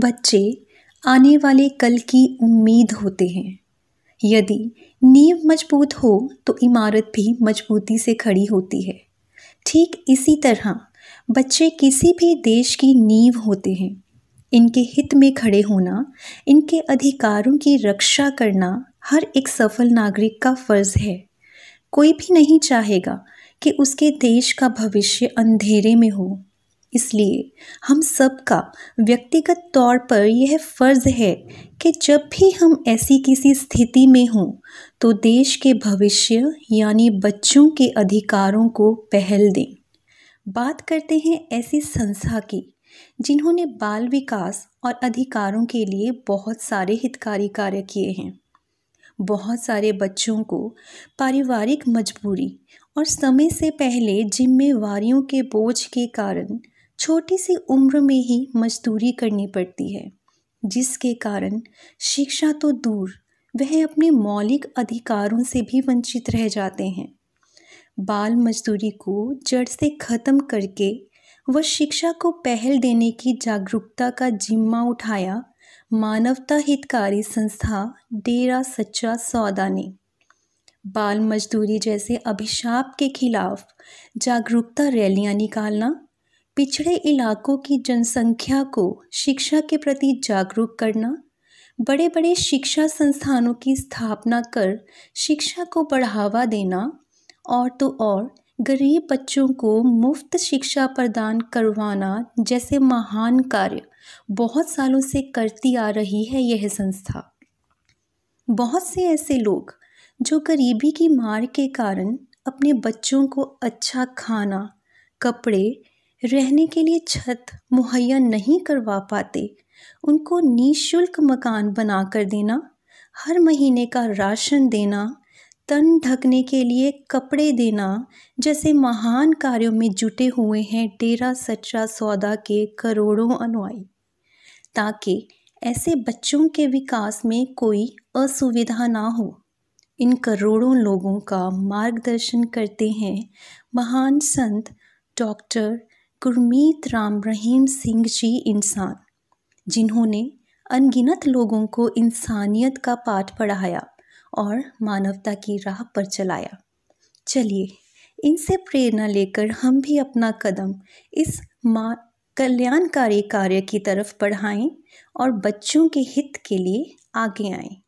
बच्चे आने वाले कल की उम्मीद होते हैं यदि नींव मजबूत हो तो इमारत भी मजबूती से खड़ी होती है ठीक इसी तरह बच्चे किसी भी देश की नींव होते हैं इनके हित में खड़े होना इनके अधिकारों की रक्षा करना हर एक सफल नागरिक का फ़र्ज़ है कोई भी नहीं चाहेगा कि उसके देश का भविष्य अंधेरे में हो इसलिए हम सबका व्यक्तिगत तौर पर यह फ़र्ज़ है कि जब भी हम ऐसी किसी स्थिति में हों तो देश के भविष्य यानी बच्चों के अधिकारों को पहल दें बात करते हैं ऐसी संस्था की जिन्होंने बाल विकास और अधिकारों के लिए बहुत सारे हितकारी कार्य किए हैं बहुत सारे बच्चों को पारिवारिक मजबूरी और समय से पहले जिम्मेवारियों के बोझ के कारण छोटी सी उम्र में ही मजदूरी करनी पड़ती है जिसके कारण शिक्षा तो दूर वह अपने मौलिक अधिकारों से भी वंचित रह जाते हैं बाल मजदूरी को जड़ से ख़त्म करके व शिक्षा को पहल देने की जागरूकता का जिम्मा उठाया मानवता हितकारी संस्था डेरा सच्चा सौदा ने बाल मजदूरी जैसे अभिशाप के खिलाफ जागरूकता रैलियां निकालना पिछड़े इलाकों की जनसंख्या को शिक्षा के प्रति जागरूक करना बड़े बड़े शिक्षा संस्थानों की स्थापना कर शिक्षा को बढ़ावा देना और तो और गरीब बच्चों को मुफ्त शिक्षा प्रदान करवाना जैसे महान कार्य बहुत सालों से करती आ रही है यह संस्था बहुत से ऐसे लोग जो गरीबी की मार के कारण अपने बच्चों को अच्छा खाना कपड़े रहने के लिए छत मुहैया नहीं करवा पाते उनको निशुल्क मकान बना कर देना हर महीने का राशन देना तन ढकने के लिए कपड़े देना जैसे महान कार्यों में जुटे हुए हैं डेरा सच्चा सौदा के करोड़ों अनुयायी ताकि ऐसे बच्चों के विकास में कोई असुविधा ना हो इन करोड़ों लोगों का मार्गदर्शन करते हैं महान संत डॉक्टर गुरमीत राम रहीम सिंह जी इंसान जिन्होंने अनगिनत लोगों को इंसानियत का पाठ पढ़ाया और मानवता की राह पर चलाया चलिए इनसे प्रेरणा लेकर हम भी अपना कदम इस मा कल्याणकारी कार्य की तरफ बढ़ाएं और बच्चों के हित के लिए आगे आएं